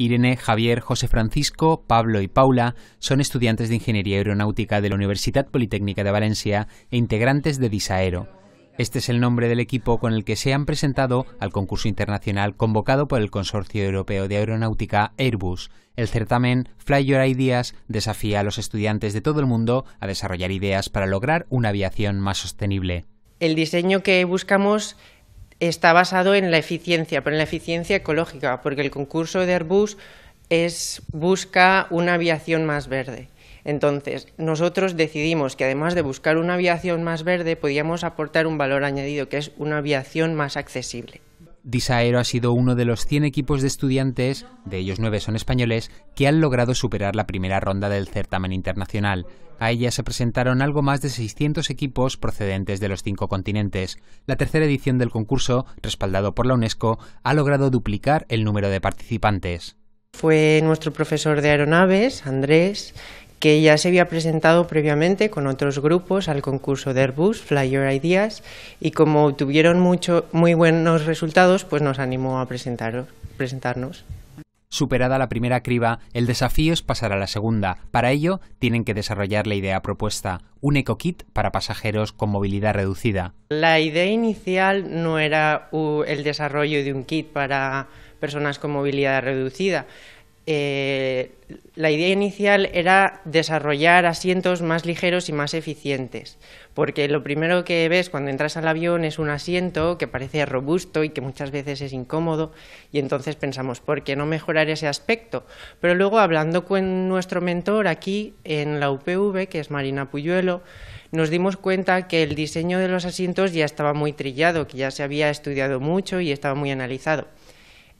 Irene, Javier, José Francisco, Pablo y Paula son estudiantes de Ingeniería Aeronáutica de la Universidad Politécnica de Valencia e integrantes de Disaero. Este es el nombre del equipo con el que se han presentado al concurso internacional convocado por el Consorcio Europeo de Aeronáutica Airbus. El certamen Fly Your Ideas desafía a los estudiantes de todo el mundo a desarrollar ideas para lograr una aviación más sostenible. El diseño que buscamos está basado en la eficiencia, pero en la eficiencia ecológica, porque el concurso de Airbus es, busca una aviación más verde. Entonces, nosotros decidimos que además de buscar una aviación más verde, podíamos aportar un valor añadido, que es una aviación más accesible. Disaero ha sido uno de los 100 equipos de estudiantes, de ellos 9 son españoles, que han logrado superar la primera ronda del certamen internacional. A ella se presentaron algo más de 600 equipos procedentes de los cinco continentes. La tercera edición del concurso, respaldado por la UNESCO, ha logrado duplicar el número de participantes. Fue nuestro profesor de aeronaves, Andrés, que ya se había presentado previamente con otros grupos al concurso de Airbus Fly Your Ideas y como tuvieron mucho, muy buenos resultados, pues nos animó a presentarnos. Superada la primera criba, el desafío es pasar a la segunda. Para ello, tienen que desarrollar la idea propuesta, un eco-kit para pasajeros con movilidad reducida. La idea inicial no era el desarrollo de un kit para personas con movilidad reducida, eh, la idea inicial era desarrollar asientos más ligeros y más eficientes, porque lo primero que ves cuando entras al avión es un asiento que parece robusto y que muchas veces es incómodo, y entonces pensamos, ¿por qué no mejorar ese aspecto? Pero luego, hablando con nuestro mentor aquí en la UPV, que es Marina Puyuelo, nos dimos cuenta que el diseño de los asientos ya estaba muy trillado, que ya se había estudiado mucho y estaba muy analizado.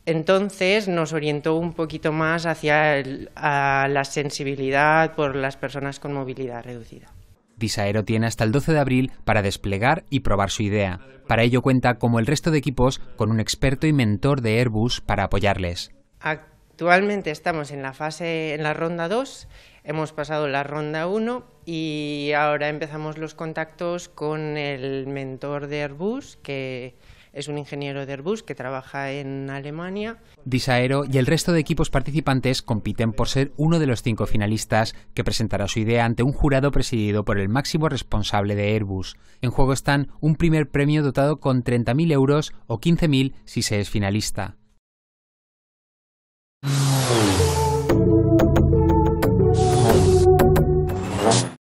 Entonces nos orientó un poquito más hacia la sensibilidad por las personas con movilidad reducida. Disaero tiene hasta el 12 de abril para desplegar y probar su idea. Para ello cuenta, como el resto de equipos, con un experto y mentor de Airbus para apoyarles. Actualmente estamos en la fase, en la ronda 2, hemos pasado la ronda 1 y ahora empezamos los contactos con el mentor de Airbus que es un ingeniero de Airbus que trabaja en Alemania. Disaero y el resto de equipos participantes compiten por ser uno de los cinco finalistas que presentará su idea ante un jurado presidido por el máximo responsable de Airbus. En juego están un primer premio dotado con 30.000 euros o 15.000 si se es finalista.